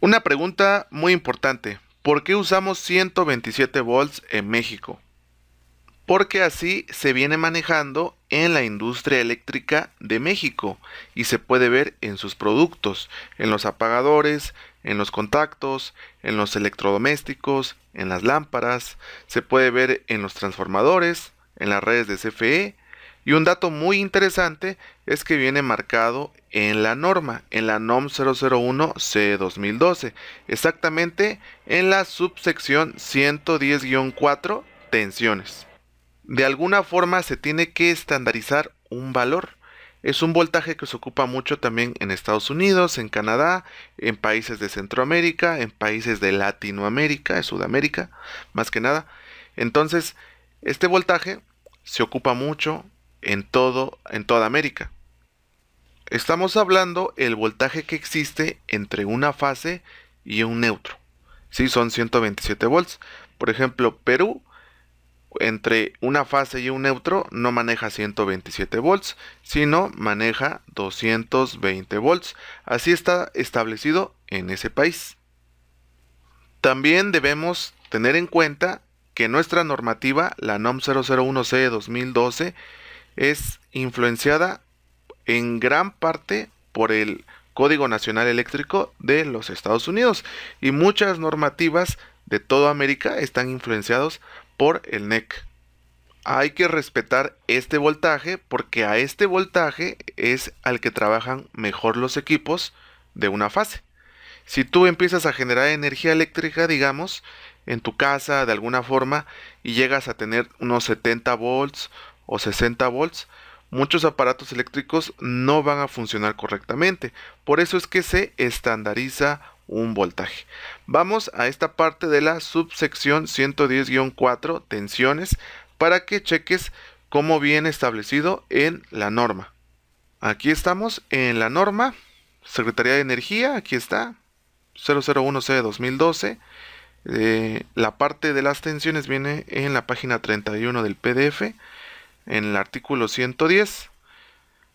Una pregunta muy importante. ¿Por qué usamos 127 volts en México? Porque así se viene manejando en la industria eléctrica de México y se puede ver en sus productos, en los apagadores, en los contactos, en los electrodomésticos, en las lámparas, se puede ver en los transformadores, en las redes de CFE y un dato muy interesante es que viene marcado en la norma, en la NOM 001-C2012, exactamente en la subsección 110-4, tensiones. De alguna forma se tiene que estandarizar un valor. Es un voltaje que se ocupa mucho también en Estados Unidos, en Canadá, en países de Centroamérica, en países de Latinoamérica, de Sudamérica, más que nada. Entonces, este voltaje se ocupa mucho en, todo, en toda América. Estamos hablando el voltaje que existe entre una fase y un neutro. si son 127 volts. Por ejemplo, Perú, entre una fase y un neutro, no maneja 127 volts, sino maneja 220 volts. Así está establecido en ese país. También debemos tener en cuenta que nuestra normativa, la NOM 001C 2012, es influenciada en gran parte por el Código Nacional Eléctrico de los Estados Unidos y muchas normativas de toda América están influenciados por el NEC. Hay que respetar este voltaje porque a este voltaje es al que trabajan mejor los equipos de una fase. Si tú empiezas a generar energía eléctrica, digamos, en tu casa de alguna forma y llegas a tener unos 70 volts o 60 volts, muchos aparatos eléctricos no van a funcionar correctamente. Por eso es que se estandariza un voltaje. Vamos a esta parte de la subsección 110-4, tensiones, para que cheques cómo viene establecido en la norma. Aquí estamos en la norma, Secretaría de Energía, aquí está, 001C-2012. Eh, la parte de las tensiones viene en la página 31 del PDF en el artículo 110.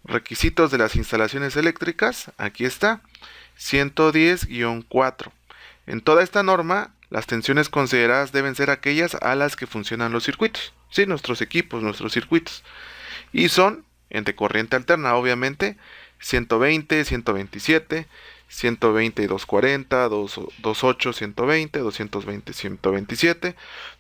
Requisitos de las instalaciones eléctricas, aquí está, 110-4. En toda esta norma, las tensiones consideradas deben ser aquellas a las que funcionan los circuitos, nuestros equipos, nuestros circuitos. Y son, entre corriente alterna, obviamente, 120, 127, 120 y 240, 2, 28, 120, 220, 127,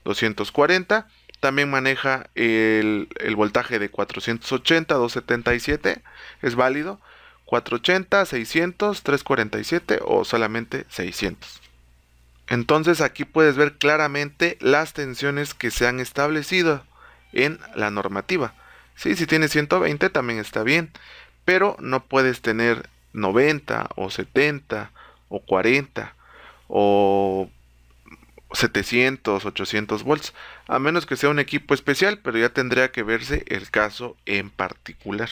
240 también maneja el, voltaje de 480, 277, es válido. 480, 600, 347 o solamente 600. Entonces aquí puedes ver claramente las tensiones que se han establecido en la normativa. Sí, si tienes 120 también está bien, pero no puedes tener 90 o 70 o 40 o 700, 800 volts, a menos que sea un equipo especial, pero ya tendría que verse el caso en particular.